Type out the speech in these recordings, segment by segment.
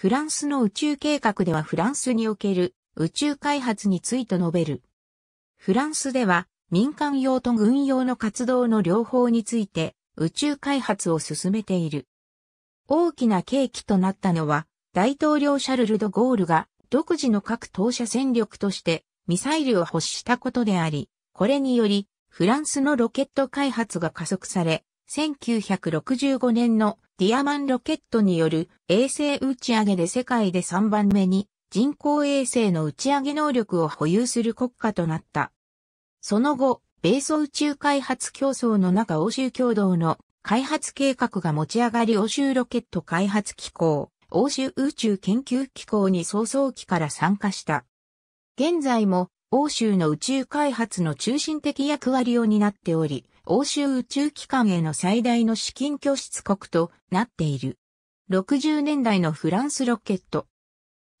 フランスの宇宙計画ではフランスにおける宇宙開発について述べる。フランスでは民間用と軍用の活動の両方について宇宙開発を進めている。大きな契機となったのは大統領シャルル・ド・ゴールが独自の核投射戦力としてミサイルを欲したことであり、これによりフランスのロケット開発が加速され、1965年のディアマンロケットによる衛星打ち上げで世界で3番目に人工衛星の打ち上げ能力を保有する国家となった。その後、米ソ宇宙開発競争の中欧州共同の開発計画が持ち上がり欧州ロケット開発機構、欧州宇宙研究機構に早々期から参加した。現在も欧州の宇宙開発の中心的役割を担っており、欧州宇宙機関への最大の資金拠出国となっている。60年代のフランスロケット。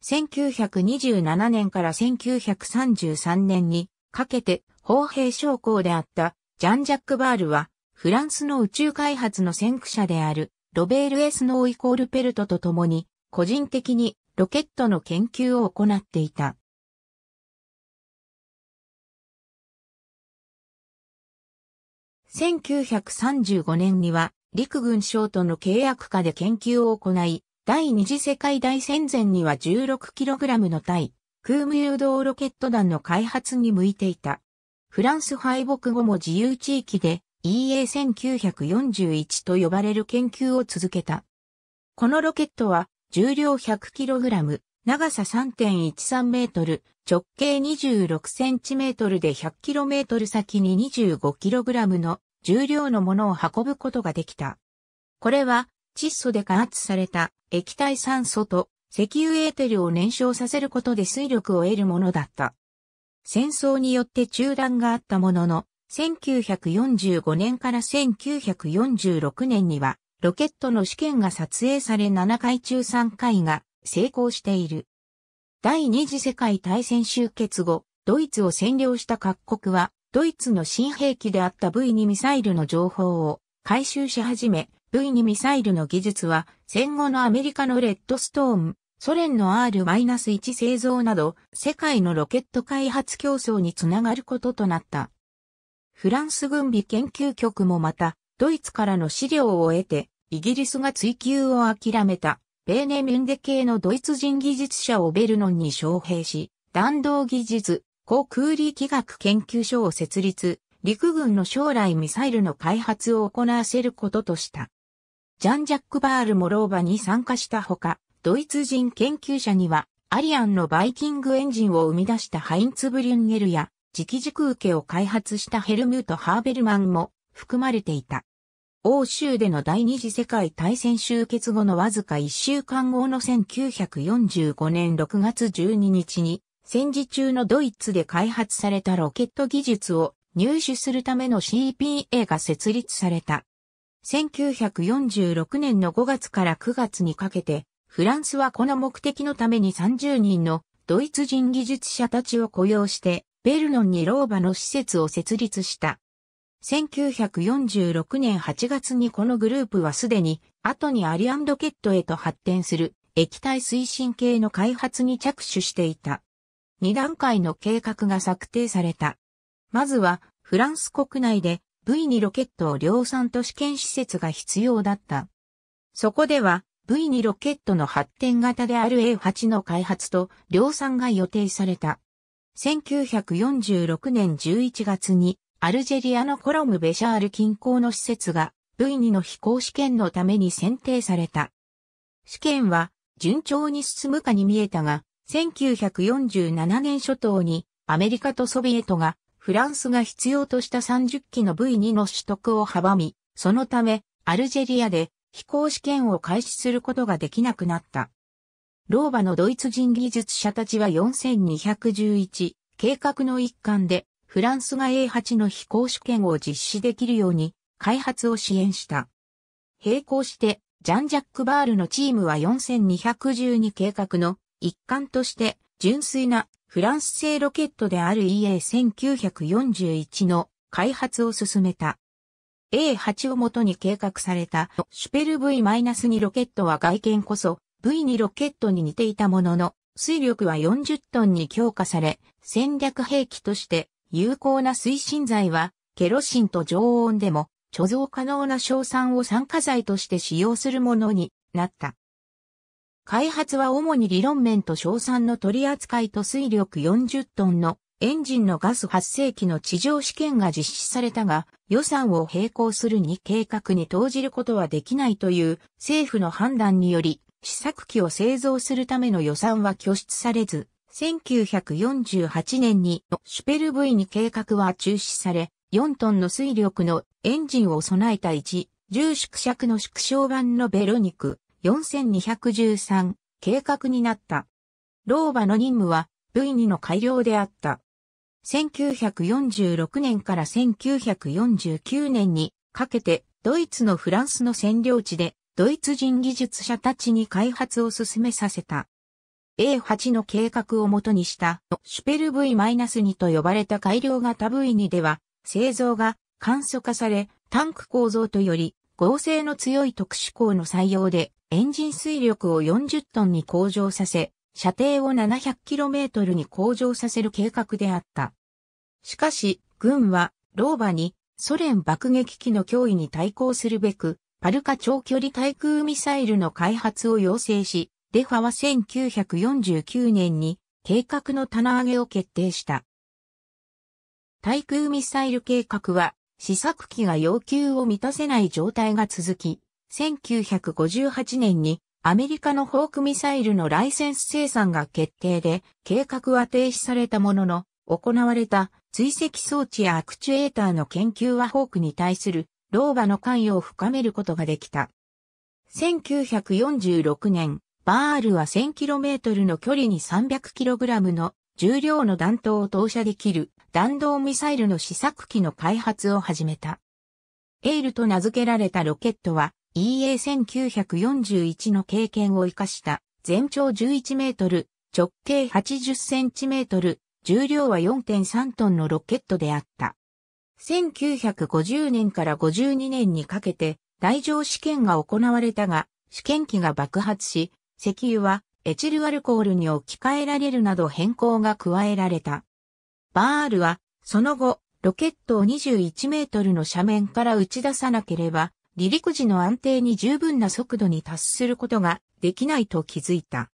1927年から1933年にかけて砲兵将校であったジャン・ジャック・バールはフランスの宇宙開発の先駆者であるロベール・エスノーイコールペルトと共に個人的にロケットの研究を行っていた。1935年には陸軍省との契約下で研究を行い、第二次世界大戦前には 16kg の対空無誘導ロケット弾の開発に向いていた。フランス敗北後も自由地域で EA1941 と呼ばれる研究を続けた。このロケットは重量 100kg、長さ3.13メートル、直径26センチメートルで100キロメートル先に25キログラムの重量のものを運ぶことができた。これは窒素で加圧された液体酸素と石油エーテルを燃焼させることで水力を得るものだった。戦争によって中断があったものの、1945年から1946年には、ロケットの試験が撮影され7回中3回が成功している。第二次世界大戦終結後、ドイツを占領した各国は、ドイツの新兵器であった V2 ミサイルの情報を回収し始め、V2 ミサイルの技術は戦後のアメリカのレッドストーン、ソ連の R-1 製造など世界のロケット開発競争につながることとなった。フランス軍備研究局もまたドイツからの資料を得てイギリスが追求を諦めた。ベーネ・ミュンデ系のドイツ人技術者をベルノンに招聘し、弾道技術、航空力学研究所を設立、陸軍の将来ミサイルの開発を行わせることとした。ジャン・ジャック・バール・モローバに参加したほか、ドイツ人研究者には、アリアンのバイキングエンジンを生み出したハインツ・ブリュンゲルや、直軸受けを開発したヘルムート・ハーベルマンも含まれていた。欧州での第二次世界大戦終結後のわずか1週間後の1945年6月12日に戦時中のドイツで開発されたロケット技術を入手するための CPA が設立された。1946年の5月から9月にかけて、フランスはこの目的のために30人のドイツ人技術者たちを雇用して、ベルノンに老婆の施設を設立した。1946年8月にこのグループはすでに、後にアリアンドケットへと発展する液体推進系の開発に着手していた。2段階の計画が策定された。まずは、フランス国内で V2 ロケットを量産と試験施設が必要だった。そこでは V2 ロケットの発展型である A8 の開発と量産が予定された。1946年11月にアルジェリアのコロムベシャール近郊の施設が V2 の飛行試験のために選定された。試験は順調に進むかに見えたが、1947年初頭にアメリカとソビエトがフランスが必要とした30機の V2 の取得を阻み、そのためアルジェリアで飛行試験を開始することができなくなった。ローバのドイツ人技術者たちは4211計画の一環でフランスが A8 の飛行試験を実施できるように開発を支援した。並行して、ジャン・ジャック・バールのチームは4212計画の一環として純粋なフランス製ロケットである EA1941 の開発を進めた。A8 をもとに計画されたシュペル V-2 ロケットは外見こそ V2 ロケットに似ていたものの水力は40トンに強化され戦略兵器として有効な推進剤は、ケロシンと常温でも、貯蔵可能な硝酸を酸化剤として使用するものになった。開発は主に理論面と硝酸の取り扱いと水力40トンのエンジンのガス発生器の地上試験が実施されたが、予算を並行するに計画に投じることはできないという政府の判断により、試作機を製造するための予算は拠出されず、1948年にシュペル V に計画は中止され、4トンの水力のエンジンを備えた1、重縮尺の縮小版のベロニク4213計画になった。ローバの任務は V2 の改良であった。1946年から1949年にかけてドイツのフランスの占領地でドイツ人技術者たちに開発を進めさせた。A8 の計画をもとにしたシュペル V-2 と呼ばれた改良型 V2 では製造が簡素化されタンク構造とより合成の強い特殊鋼の採用でエンジン水力を40トンに向上させ射程を 700km に向上させる計画であった。しかし軍は老馬にソ連爆撃機の脅威に対抗するべくパルカ長距離対空ミサイルの開発を要請しデファは1949年に計画の棚上げを決定した。対空ミサイル計画は試作機が要求を満たせない状態が続き、1958年にアメリカのホークミサイルのライセンス生産が決定で計画は停止されたものの、行われた追跡装置やアクチュエーターの研究はホークに対する老婆の関与を深めることができた。1946年、バールは 1000km の距離に 300kg の重量の弾頭を投射できる弾道ミサイルの試作機の開発を始めた。エールと名付けられたロケットは EA1941 の経験を活かした全長11メートル、直径80センチメートル、重量は4.3トンのロケットであった。1950年から52年にかけて、大乗試験が行われたが、試験機が爆発し、石油はエチルアルコールに置き換えられるなど変更が加えられた。バールは、その後、ロケットを21メートルの斜面から打ち出さなければ、離陸時の安定に十分な速度に達することができないと気づいた。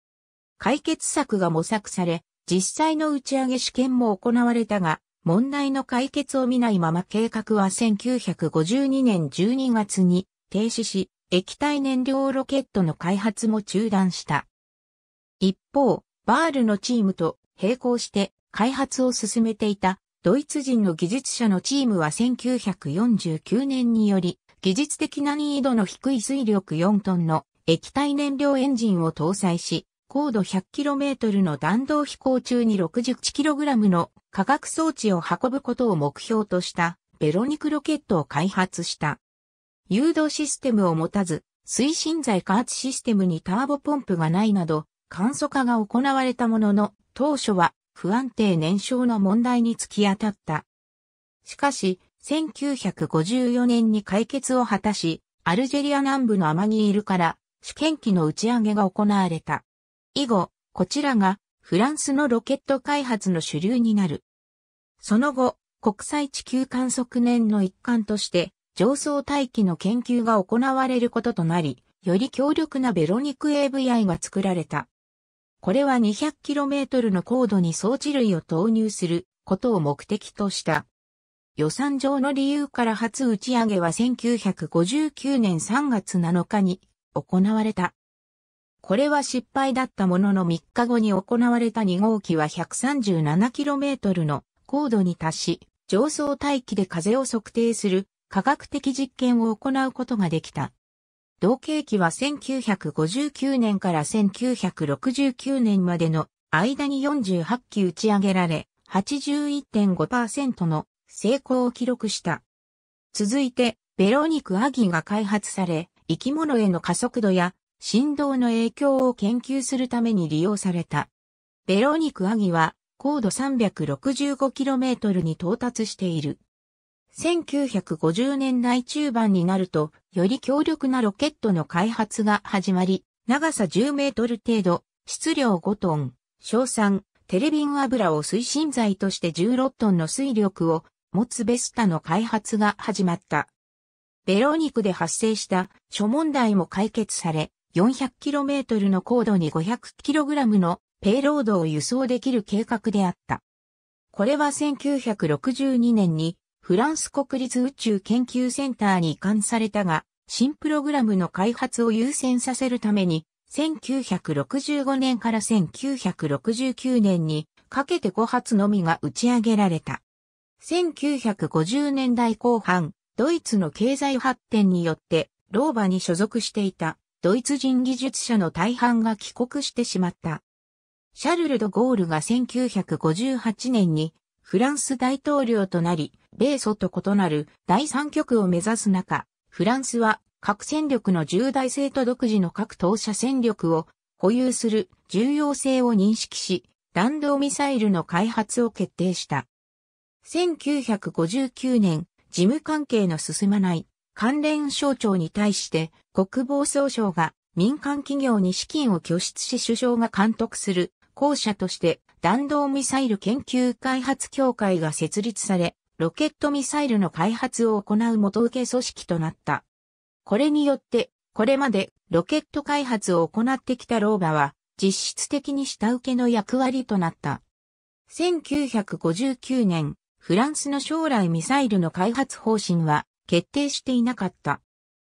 解決策が模索され、実際の打ち上げ試験も行われたが、問題の解決を見ないまま計画は1952年12月に停止し、液体燃料ロケットの開発も中断した。一方、バールのチームと並行して開発を進めていたドイツ人の技術者のチームは1949年により技術的な難易度の低い水力4トンの液体燃料エンジンを搭載し、高度 100km の弾道飛行中に 61kg の化学装置を運ぶことを目標としたベロニクロケットを開発した。誘導システムを持たず、推進剤加圧システムにターボポンプがないなど、簡素化が行われたものの、当初は不安定燃焼の問題に突き当たった。しかし、1954年に解決を果たし、アルジェリア南部のアマニールから試験機の打ち上げが行われた。以後、こちらがフランスのロケット開発の主流になる。その後、国際地球観測年の一環として、上層大気の研究が行われることとなり、より強力なベロニク AVI が作られた。これは 200km の高度に装置類を投入することを目的とした。予算上の理由から初打ち上げは1959年3月7日に行われた。これは失敗だったものの3日後に行われた2号機は 137km の高度に達し、上層大気で風を測定する科学的実験を行うことができた。同型機は1959年から1969年までの間に48機打ち上げられ、81.5%の成功を記録した。続いて、ベロニク・アギが開発され、生き物への加速度や振動の影響を研究するために利用された。ベロニク・アギは高度 365km に到達している。1950年代中盤になると、より強力なロケットの開発が始まり、長さ10メートル程度、質量5トン、硝酸、テレビン油を推進剤として16トンの水力を持つベスタの開発が始まった。ベローニクで発生した諸問題も解決され、400km の高度に 500kg のペイロードを輸送できる計画であった。これは1962年にフランス国立宇宙研究センターに移管されたが、新プログラムの開発を優先させるために、1965年から1969年にかけて5発のみが打ち上げられた。1950年代後半、ドイツの経済発展によって、ローバに所属していたドイツ人技術者の大半が帰国してしまった。シャルル・ド・ゴールが1958年にフランス大統領となり、米ソと異なる第三極を目指す中、フランスは核戦力の重大性と独自の核投射戦力を保有する重要性を認識し、弾道ミサイルの開発を決定した。1959年、事務関係の進まない関連省庁に対して国防総省が民間企業に資金を拠出し首相が監督する校舎として弾道ミサイル研究開発協会が設立され、ロケットミサイルの開発を行う元請け組織となった。これによって、これまでロケット開発を行ってきたローバは、実質的に下請けの役割となった。1959年、フランスの将来ミサイルの開発方針は決定していなかった。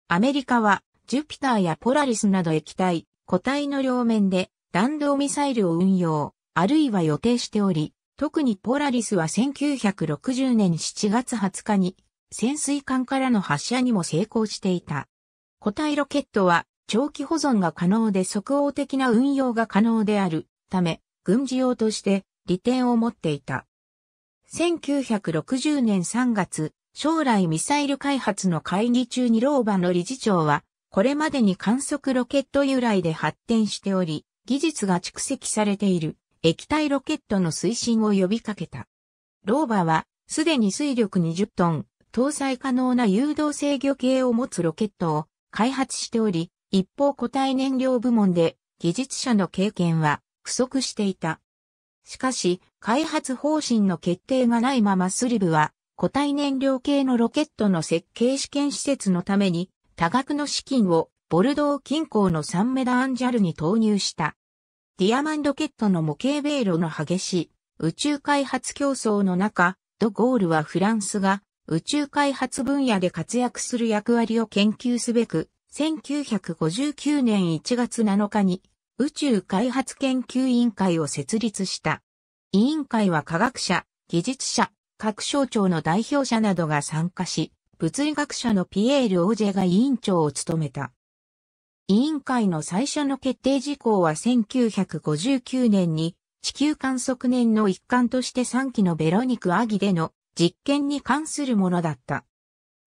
アメリカは、ジュピターやポラリスなど液体、固体の両面で弾道ミサイルを運用。あるいは予定しており、特にポラリスは1960年7月20日に潜水艦からの発射にも成功していた。固体ロケットは長期保存が可能で即応的な運用が可能であるため、軍事用として利点を持っていた。1960年3月、将来ミサイル開発の会議中にローバの理事長は、これまでに観測ロケット由来で発展しており、技術が蓄積されている。液体ロケットの推進を呼びかけた。ローバは、すでに水力20トン、搭載可能な誘導制御系を持つロケットを開発しており、一方固体燃料部門で技術者の経験は不足していた。しかし、開発方針の決定がないままスリブは、固体燃料系のロケットの設計試験施設のために、多額の資金をボルドー近郊のサンメダアンジャルに投入した。ディアマンドケットの模型米ロの激しい宇宙開発競争の中、ドゴールはフランスが宇宙開発分野で活躍する役割を研究すべく、1959年1月7日に宇宙開発研究委員会を設立した。委員会は科学者、技術者、各省庁の代表者などが参加し、物理学者のピエール・オージェが委員長を務めた。委員会の最初の決定事項は1959年に地球観測年の一環として3期のベロニク・アギでの実験に関するものだった。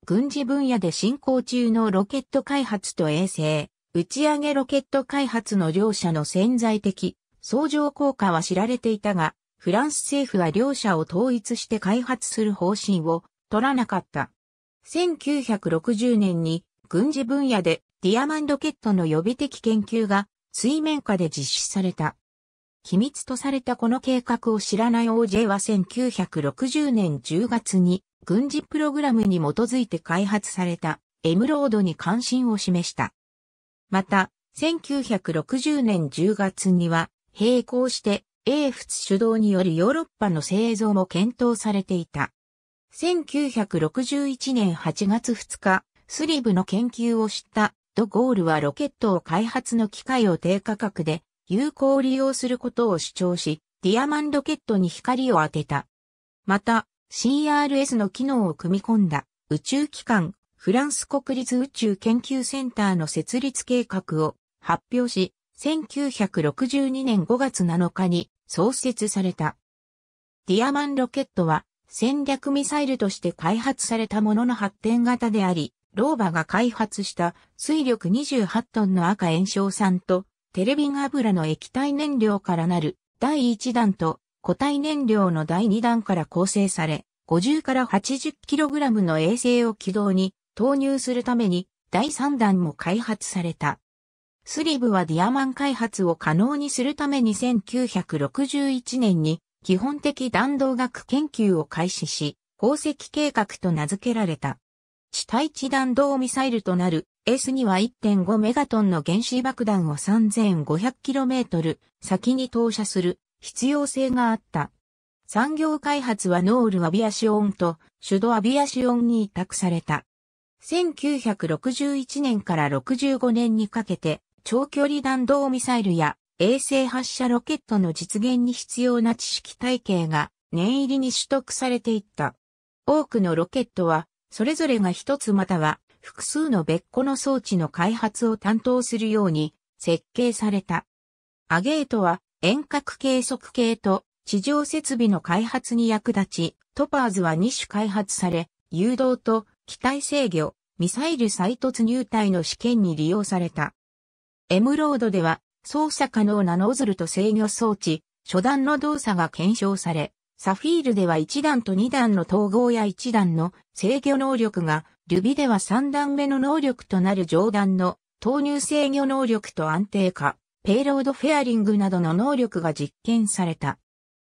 軍事分野で進行中のロケット開発と衛星、打ち上げロケット開発の両者の潜在的相乗効果は知られていたが、フランス政府は両者を統一して開発する方針を取らなかった。1960年に軍事分野でディアマンドケットの予備的研究が水面下で実施された。機密とされたこの計画を知らない OJ は1960年10月に軍事プログラムに基づいて開発されたエムロードに関心を示した。また、1960年10月には並行して英仏主導によるヨーロッパの製造も検討されていた。1961年8月2日、スリブの研究を知ったド・ゴールはロケットを開発の機械を低価格で有効利用することを主張し、ディアマンロケットに光を当てた。また、CRS の機能を組み込んだ宇宙機関フランス国立宇宙研究センターの設立計画を発表し、1962年5月7日に創設された。ディアマンロケットは戦略ミサイルとして開発されたものの発展型であり、ローバが開発した水力28トンの赤炎症酸とテレビン油の液体燃料からなる第1弾と固体燃料の第2弾から構成され、50から 80kg の衛星を軌道に投入するために第3弾も開発された。スリブはディアマン開発を可能にするために1961年に基本的弾道学研究を開始し、宝石計画と名付けられた。地対地弾道ミサイルとなる s には1.5メガトンの原子爆弾を 3500km 先に投射する必要性があった。産業開発はノールアビアシオンとシュドアビアシオンに委託された。1961年から65年にかけて長距離弾道ミサイルや衛星発射ロケットの実現に必要な知識体系が念入りに取得されていった。多くのロケットはそれぞれが一つまたは複数の別個の装置の開発を担当するように設計された。アゲートは遠隔計測系と地上設備の開発に役立ち、トパーズは2種開発され、誘導と機体制御、ミサイル再突入隊の試験に利用された。エムロードでは操作可能なノズルと制御装置、初段の動作が検証され、サフィールでは1段と2段の統合や1段の制御能力が、ルビでは3段目の能力となる上段の投入制御能力と安定化、ペイロードフェアリングなどの能力が実験された。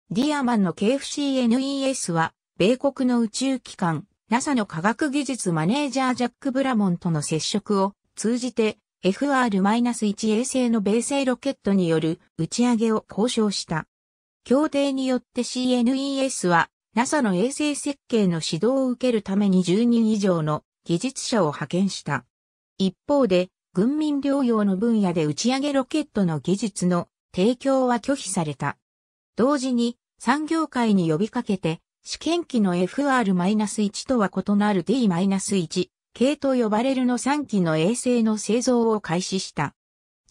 ディアマンの KFCNES は、米国の宇宙機関、NASA の科学技術マネージャージャック・ブラモンとの接触を通じて FR-1 衛星の米星ロケットによる打ち上げを交渉した。協定によって CNES は NASA の衛星設計の指導を受けるために10人以上の技術者を派遣した。一方で、軍民療養の分野で打ち上げロケットの技術の提供は拒否された。同時に産業界に呼びかけて試験機の FR-1 とは異なる D-1 系と呼ばれるの3機の衛星の製造を開始した。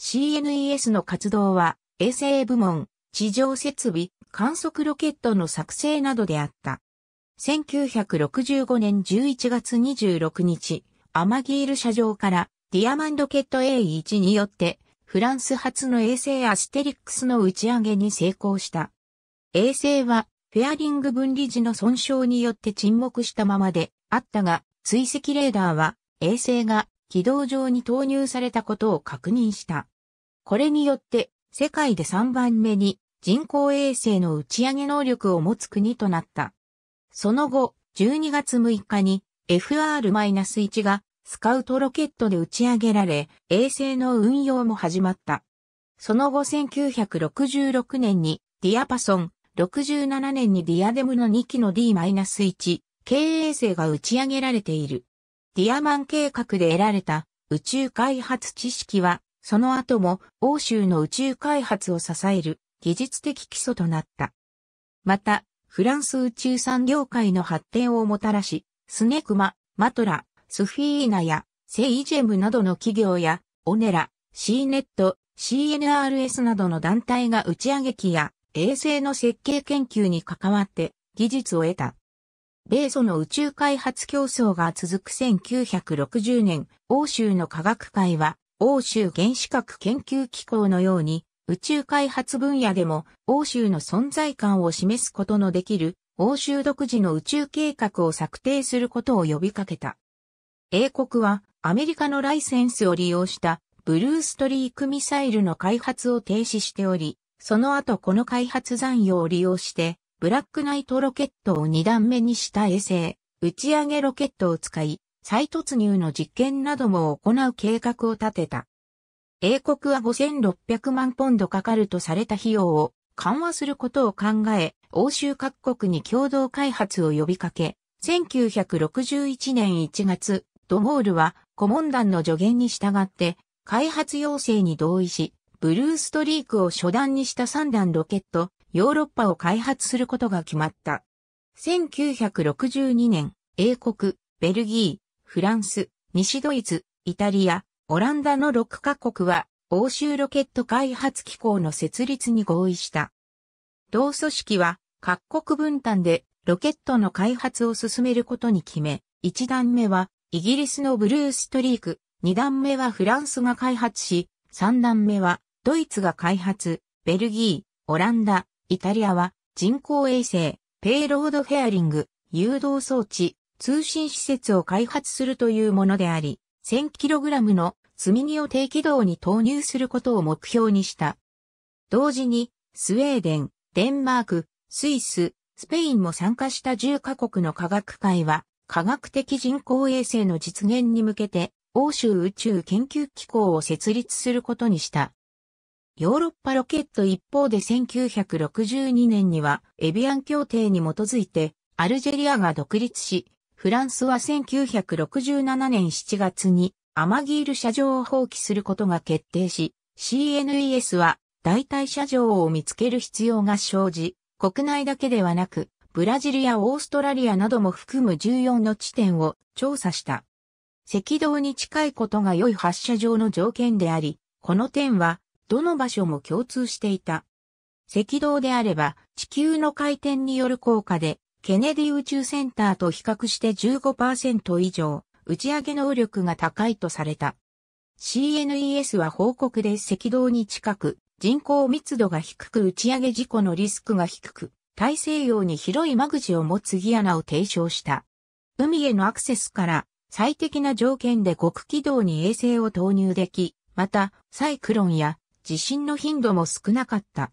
CNES の活動は衛星部門、地上設備、観測ロケットの作成などであった。1965年11月26日、アマギール車上からディアマンドケット A1 によって、フランス初の衛星アステリックスの打ち上げに成功した。衛星は、フェアリング分離時の損傷によって沈黙したままであったが、追跡レーダーは、衛星が軌道上に投入されたことを確認した。これによって世界で3番目に人工衛星の打ち上げ能力を持つ国となった。その後、12月6日に FR-1 がスカウトロケットで打ち上げられ、衛星の運用も始まった。その後1966年にディアパソン、67年にディアデムの2機の D-1 経衛星が打ち上げられている。ディアマン計画で得られた宇宙開発知識はその後も欧州の宇宙開発を支える技術的基礎となった。また、フランス宇宙産業界の発展をもたらし、スネクマ、マトラ、スフィーナやセイジェムなどの企業や、オネラ、シーネット、CNRS などの団体が打ち上げ機や衛星の設計研究に関わって技術を得た。米ソの宇宙開発競争が続く1960年、欧州の科学界は欧州原子核研究機構のように、宇宙開発分野でも欧州の存在感を示すことのできる欧州独自の宇宙計画を策定することを呼びかけた。英国はアメリカのライセンスを利用したブルーストリークミサイルの開発を停止しており、その後この開発残用を利用して、ブラックナイトロケットを2段目にした衛星、打ち上げロケットを使い、再突入の実験なども行う計画を立てた。英国は5600万ポンドかかるとされた費用を緩和することを考え、欧州各国に共同開発を呼びかけ、1961年1月、ドゴールは顧問団の助言に従って開発要請に同意し、ブルーストリークを初段にした3段ロケット、ヨーロッパを開発することが決まった。1962年、英国、ベルギー、フランス、西ドイツ、イタリア、オランダの6カ国は、欧州ロケット開発機構の設立に合意した。同組織は、各国分担で、ロケットの開発を進めることに決め、1段目は、イギリスのブルーストリーク、2段目はフランスが開発し、3段目は、ドイツが開発、ベルギー、オランダ、イタリアは、人工衛星、ペイロードフェアリング、誘導装置、通信施設を開発するというものであり、1000kg の積み荷を低軌道に投入することを目標にした。同時に、スウェーデン、デンマーク、スイス、スペインも参加した10カ国の科学会は、科学的人工衛星の実現に向けて、欧州宇宙研究機構を設立することにした。ヨーロッパロケット一方で1962年にはエビアン協定に基づいてアルジェリアが独立し、フランスは1967年7月にアマギール車上を放棄することが決定し、CNES は代替車上を見つける必要が生じ、国内だけではなく、ブラジルやオーストラリアなども含む14の地点を調査した。赤道に近いことが良い発射場の条件であり、この点はどの場所も共通していた。赤道であれば地球の回転による効果でケネディ宇宙センターと比較して15%以上、打ち上げ能力が高いとされた。CNES は報告で赤道に近く、人口密度が低く打ち上げ事故のリスクが低く、大西洋に広い間口を持つギアナを提唱した。海へのアクセスから最適な条件で極軌道に衛星を投入でき、またサイクロンや地震の頻度も少なかった。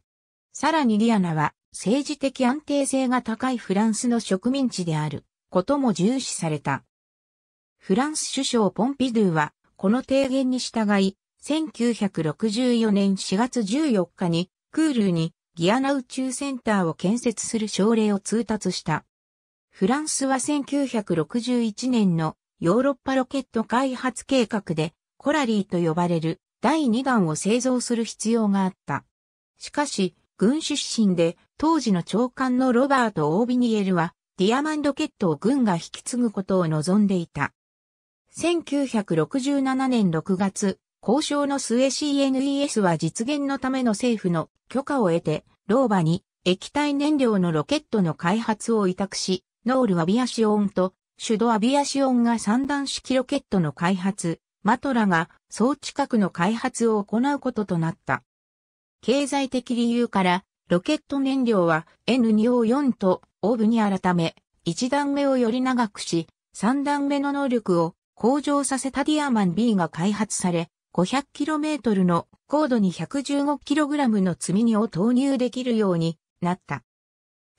さらにギアナは政治的安定性が高いフランスの植民地であることも重視された。フランス首相ポンピドゥはこの提言に従い、1964年4月14日にクールにギアナ宇宙センターを建設する省令を通達した。フランスは1961年のヨーロッパロケット開発計画でコラリーと呼ばれる第2弾を製造する必要があった。しかし、軍出身で当時の長官のロバート・オービニエルは、ディアマンドケットを軍が引き継ぐことを望んでいた。1967年6月、交渉の末 CNES は実現のための政府の許可を得て、ローバに液体燃料のロケットの開発を委託し、ノールアビアシオンとシュドアビアシオンが三段式ロケットの開発、マトラが総近くの開発を行うこととなった。経済的理由からロケット燃料は N2O4 とオーブに改め、1段目をより長くし、3段目の能力を向上させたディアマン B が開発され、500km の高度に 115kg の積み荷を投入できるようになった。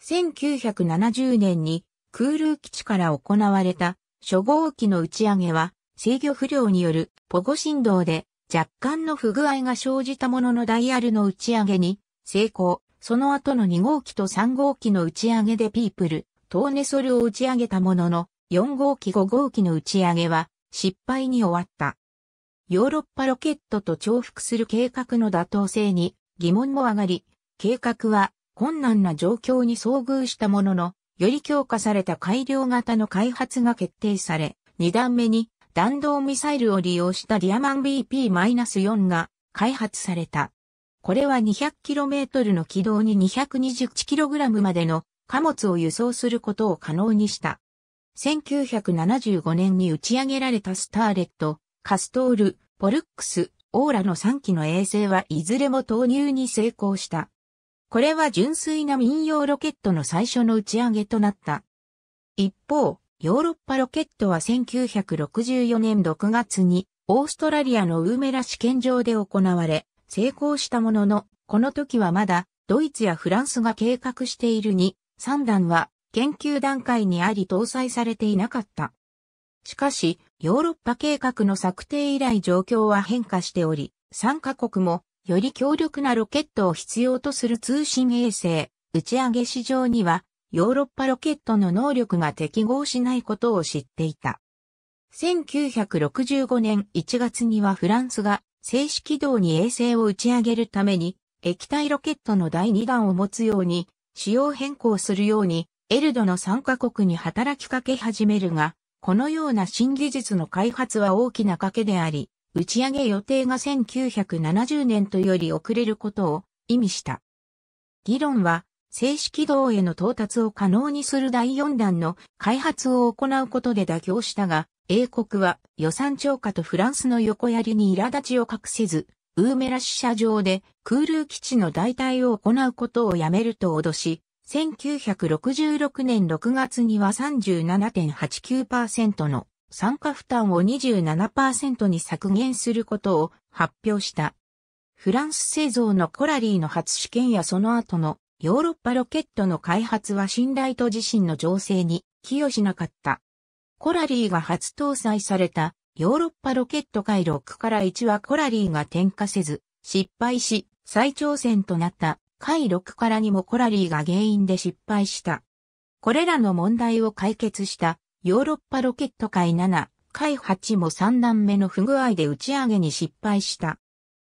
1970年に空ル基地から行われた初号機の打ち上げは制御不良によるポゴ振動で若干の不具合が生じたもののダイヤルの打ち上げに成功。その後の2号機と3号機の打ち上げでピープル、トーネソルを打ち上げたものの、4号機5号機の打ち上げは失敗に終わった。ヨーロッパロケットと重複する計画の妥当性に疑問も上がり、計画は困難な状況に遭遇したものの、より強化された改良型の開発が決定され、2段目に弾道ミサイルを利用したディアマン BP-4 が開発された。これは 200km の軌道に 221kg までの貨物を輸送することを可能にした。1975年に打ち上げられたスターレット、カストール、ポルックス、オーラの3機の衛星はいずれも投入に成功した。これは純粋な民用ロケットの最初の打ち上げとなった。一方、ヨーロッパロケットは1964年6月にオーストラリアのウーメラ試験場で行われ、成功したものの、この時はまだドイツやフランスが計画しているに、3段は研究段階にあり搭載されていなかった。しかし、ヨーロッパ計画の策定以来状況は変化しており、3カ国もより強力なロケットを必要とする通信衛星、打ち上げ市場には、ヨーロッパロケットの能力が適合しないことを知っていた。1965年1月にはフランスが静止軌道に衛星を打ち上げるために、液体ロケットの第2弾を持つように、仕様変更するように、エルドの参加国に働きかけ始めるが、このような新技術の開発は大きな賭けであり、打ち上げ予定が1970年とより遅れることを意味した。議論は、静止軌道への到達を可能にする第4弾の開発を行うことで妥協したが、英国は予算超過とフランスの横槍に苛立ちを隠せず、ウーメラ支社上で空ー基地の代替を行うことをやめると脅し、1966年6月には37.89%の参加負担を27%に削減することを発表した。フランス製造のコラリーの初試験やその後のヨーロッパロケットの開発は信頼と自身の情勢に寄与しなかった。コラリーが初搭載されたヨーロッパロケット回6から1はコラリーが点火せず失敗し再挑戦となった回6から2もコラリーが原因で失敗した。これらの問題を解決したヨーロッパロケット回7、回8も3段目の不具合で打ち上げに失敗した。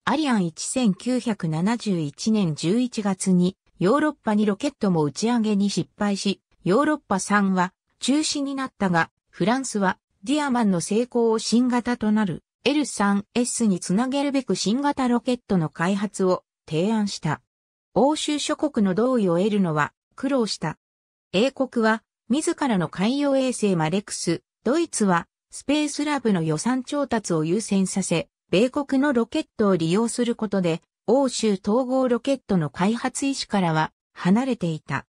アリアン1971年11月にヨーロッパにロケットも打ち上げに失敗し、ヨーロッパ3は中止になったが、フランスはディアマンの成功を新型となる L3S につなげるべく新型ロケットの開発を提案した。欧州諸国の同意を得るのは苦労した。英国は自らの海洋衛星マレクス、ドイツはスペースラブの予算調達を優先させ、米国のロケットを利用することで、欧州統合ロケットの開発意思からは離れていた。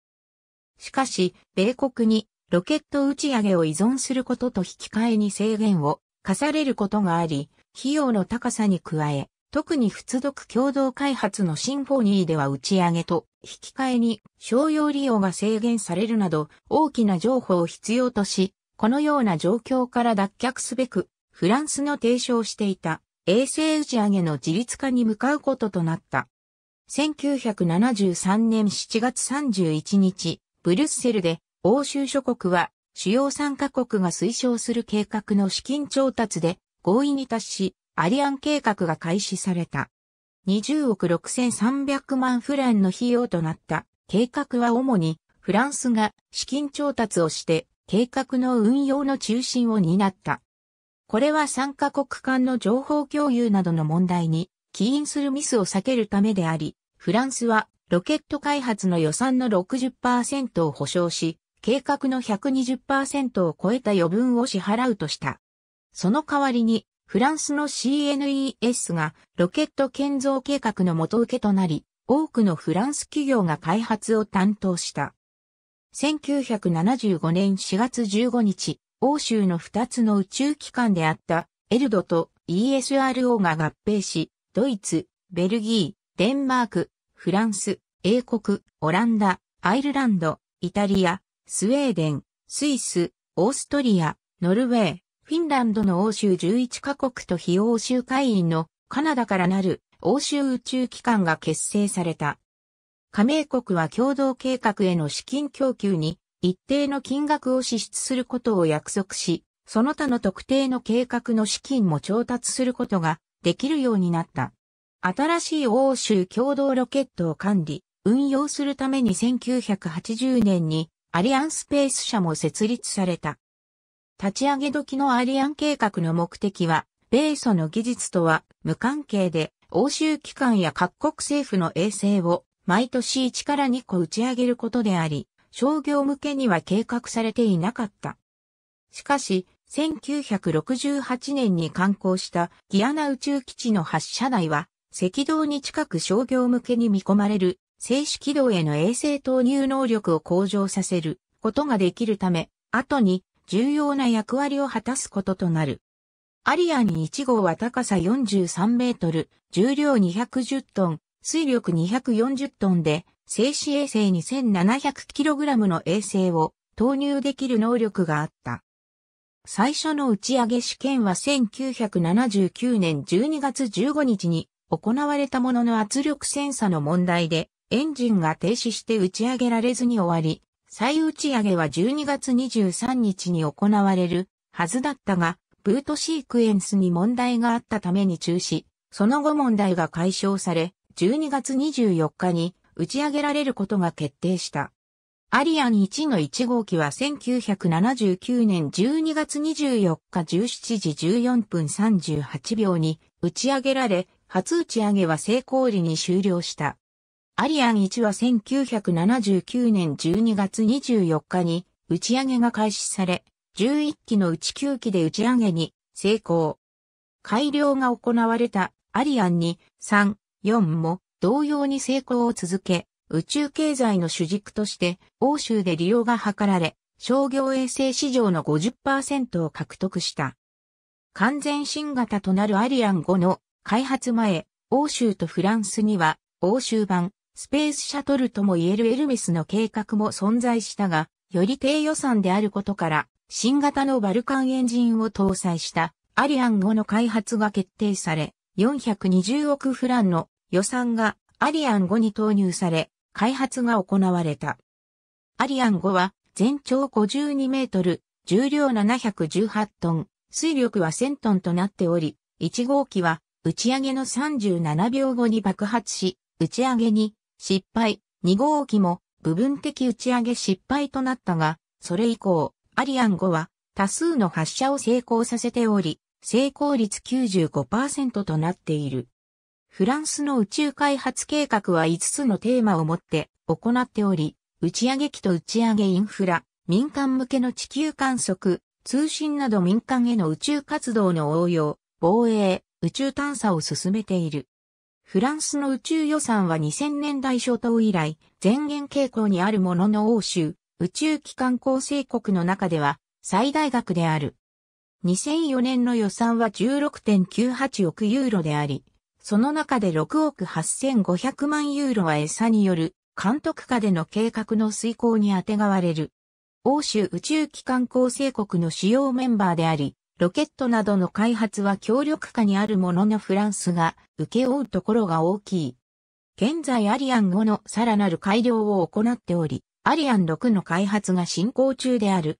しかし、米国にロケット打ち上げを依存することと引き換えに制限を課されることがあり、費用の高さに加え、特に不独共同開発のシンフォニーでは打ち上げと引き換えに商用利用が制限されるなど大きな情報を必要とし、このような状況から脱却すべく、フランスの提唱していた衛星打ち上げの自立化に向かうこととなった。1973年7月31日、ブルッセルで欧州諸国は主要参加国が推奨する計画の資金調達で合意に達し、アリアン計画が開始された。20億6300万フランの費用となった計画は主にフランスが資金調達をして計画の運用の中心を担った。これは参加国間の情報共有などの問題に起因するミスを避けるためであり、フランスはロケット開発の予算の60%を保証し、計画の120%を超えた余分を支払うとした。その代わりに、フランスの CNES がロケット建造計画の元受けとなり、多くのフランス企業が開発を担当した。1975年4月15日、欧州の2つの宇宙機関であったエルドと ESRO が合併し、ドイツ、ベルギー、デンマーク、フランス、英国、オランダ、アイルランド、イタリア、スウェーデン、スイス、オーストリア、ノルウェー、フィンランドの欧州11カ国と非欧州会員のカナダからなる欧州宇宙機関が結成された。加盟国は共同計画への資金供給に一定の金額を支出することを約束し、その他の特定の計画の資金も調達することができるようになった。新しい欧州共同ロケットを管理、運用するために1980年にアリアンスペース社も設立された。立ち上げ時のアリアン計画の目的は、米ソの技術とは無関係で、欧州機関や各国政府の衛星を毎年1から2個打ち上げることであり、商業向けには計画されていなかった。しかし、1968年に刊行したギアナ宇宙基地の発射台は、赤道に近く商業向けに見込まれる静止軌道への衛星投入能力を向上させることができるため、後に重要な役割を果たすこととなる。アリアン1号は高さ43メートル、重量210トン、水力240トンで、静止衛星 2700kg の衛星を投入できる能力があった。最初の打ち上げ試験は1979年12月15日に行われたものの圧力センサの問題でエンジンが停止して打ち上げられずに終わり、再打ち上げは12月23日に行われるはずだったが、ブートシークエンスに問題があったために中止、その後問題が解消され、12月24日に打ち上げられることが決定した。アリアン1の1号機は1979年12月24日17時14分38秒に打ち上げられ、初打ち上げは成功裏に終了した。アリアン1は1979年12月24日に打ち上げが開始され、11機のうち9機で打ち上げに成功。改良が行われたアリアン2、3、4も同様に成功を続け、宇宙経済の主軸として欧州で利用が図られ、商業衛星市場の50%を獲得した。完全新型となるアリアン5の開発前、欧州とフランスには欧州版、スペースシャトルとも言えるエルメスの計画も存在したが、より低予算であることから、新型のバルカンエンジンを搭載したアリアン5の開発が決定され、420億フランの予算がアリアン5に投入され、開発が行われた。アリアン5は全長52メートル、重量718トン、水力は1000トンとなっており、1号機は打ち上げの37秒後に爆発し、打ち上げに失敗、2号機も部分的打ち上げ失敗となったが、それ以降、アリアン5は多数の発射を成功させており、成功率95%となっている。フランスの宇宙開発計画は5つのテーマをもって行っており、打ち上げ機と打ち上げインフラ、民間向けの地球観測、通信など民間への宇宙活動の応用、防衛、宇宙探査を進めている。フランスの宇宙予算は2000年代初頭以来、前言傾向にあるものの欧州、宇宙機関構成国の中では最大額である。2004年の予算は16.98億ユーロであり、その中で6億8500万ユーロは餌による監督下での計画の遂行にあてがわれる。欧州宇宙機関構成国の主要メンバーであり、ロケットなどの開発は協力下にあるもののフランスが請け負うところが大きい。現在アリアン5のさらなる改良を行っており、アリアン6の開発が進行中である。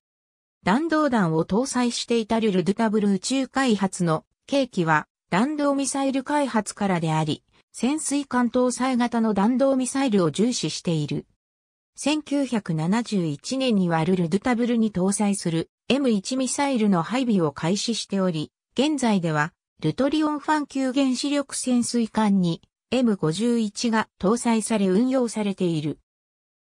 弾道弾を搭載していたルルドゥタブル宇宙開発の契機は弾道ミサイル開発からであり、潜水艦搭載型の弾道ミサイルを重視している。1971年にはルルドゥタブルに搭載する M1 ミサイルの配備を開始しており、現在では、ルトリオンファン級原子力潜水艦に M51 が搭載され運用されている。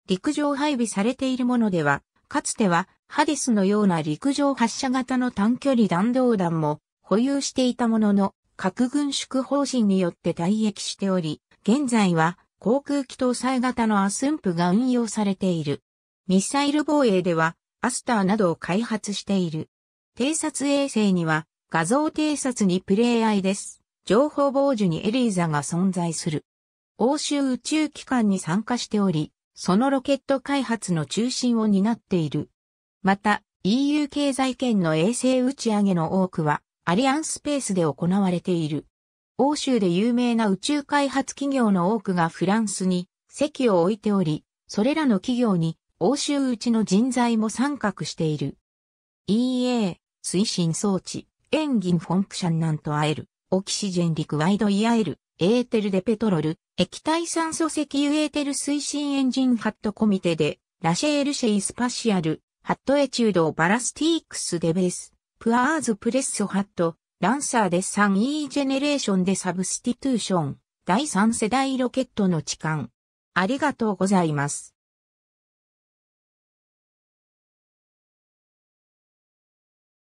陸上配備されているものでは、かつてはハデスのような陸上発射型の短距離弾道弾も保有していたものの、核軍縮方針によって退役しており、現在は航空機搭載型のアスンプが運用されている。ミサイル防衛では、アスターなどを開発している。偵察衛星には画像偵察にプレイアイです。情報傍受にエリーザが存在する。欧州宇宙機関に参加しており、そのロケット開発の中心を担っている。また、EU 経済圏の衛星打ち上げの多くは、アリアンスペースで行われている。欧州で有名な宇宙開発企業の多くがフランスに席を置いており、それらの企業に欧州うちの人材も参画している。EA、推進装置、エンギンフォンクシャンなんとあえる、オキシジェンリクワイドイアエル、エーテルでペトロル、液体酸素石油エーテル推進エンジンハットコミテで、ラシェールシェイスパシアル、ハットエチュードバラスティークスデベース、プアーズプレッソハット、ランサーで 3E ジェネレーションでサブスティトゥーション、第3世代ロケットの置換。ありがとうございます。